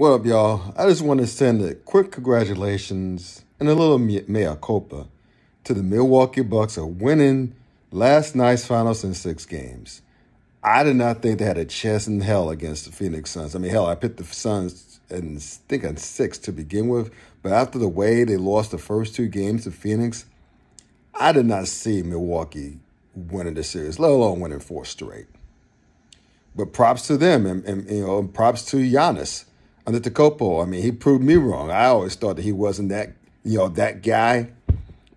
What up, y'all? I just want to send a quick congratulations and a little mea culpa to the Milwaukee Bucks for winning last night's finals in six games. I did not think they had a chance in hell against the Phoenix Suns. I mean, hell, I picked the Suns and think on six to begin with, but after the way they lost the first two games to Phoenix, I did not see Milwaukee winning the series, let alone winning four straight. But props to them, and, and you know, props to Giannis under Tecopo. I mean, he proved me wrong. I always thought that he wasn't that, you know, that guy.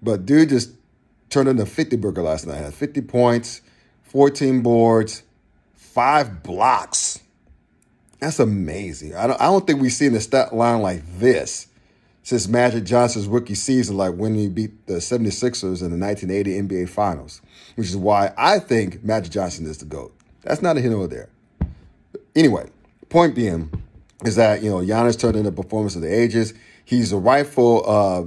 But dude just turned into 50 burger last night. Had 50 points, 14 boards, five blocks. That's amazing. I don't, I don't think we've seen a stat line like this since Magic Johnson's rookie season, like when he beat the 76ers in the 1980 NBA Finals, which is why I think Magic Johnson is the GOAT. That's not a hint over there. Anyway, point being, is that you know Giannis turned in the performance of the ages. He's a rightful uh,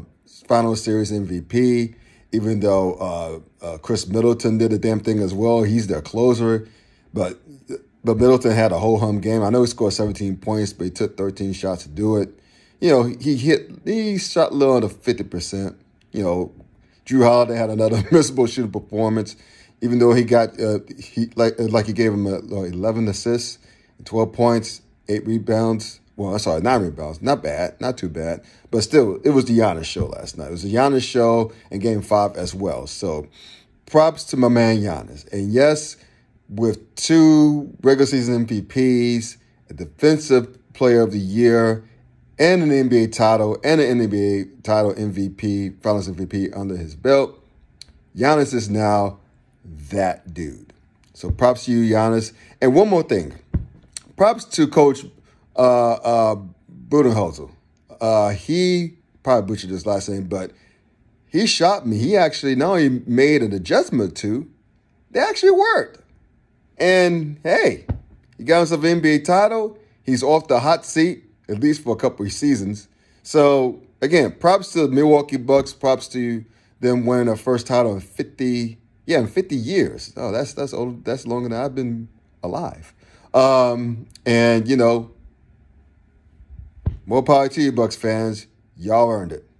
final series MVP, even though uh, uh, Chris Middleton did a damn thing as well. He's their closer, but but Middleton had a whole hum game. I know he scored 17 points, but he took 13 shots to do it. You know he hit he shot low under 50 percent. You know Drew Holiday had another miserable shooting performance, even though he got uh, he like like he gave him a, uh, 11 assists, 12 points eight rebounds. Well, I'm sorry, nine rebounds. Not bad, not too bad. But still, it was the Giannis show last night. It was the Giannis show in game five as well. So props to my man Giannis. And yes, with two regular season MVPs, a defensive player of the year, and an NBA title, and an NBA title MVP, finals MVP under his belt, Giannis is now that dude. So props to you, Giannis. And one more thing props to Coach uh, uh, Budenholzer. Uh, he probably butchered his last name, but he shot me. He actually now he made an adjustment to. They actually worked. And hey, he got himself an NBA title. He's off the hot seat, at least for a couple of seasons. So again, props to the Milwaukee Bucks. Props to them winning their first title in 50, yeah, in 50 years. Oh, that's that's old, that's longer than I've been alive. Um, and you know, more power to you, Bucks fans. Y'all earned it.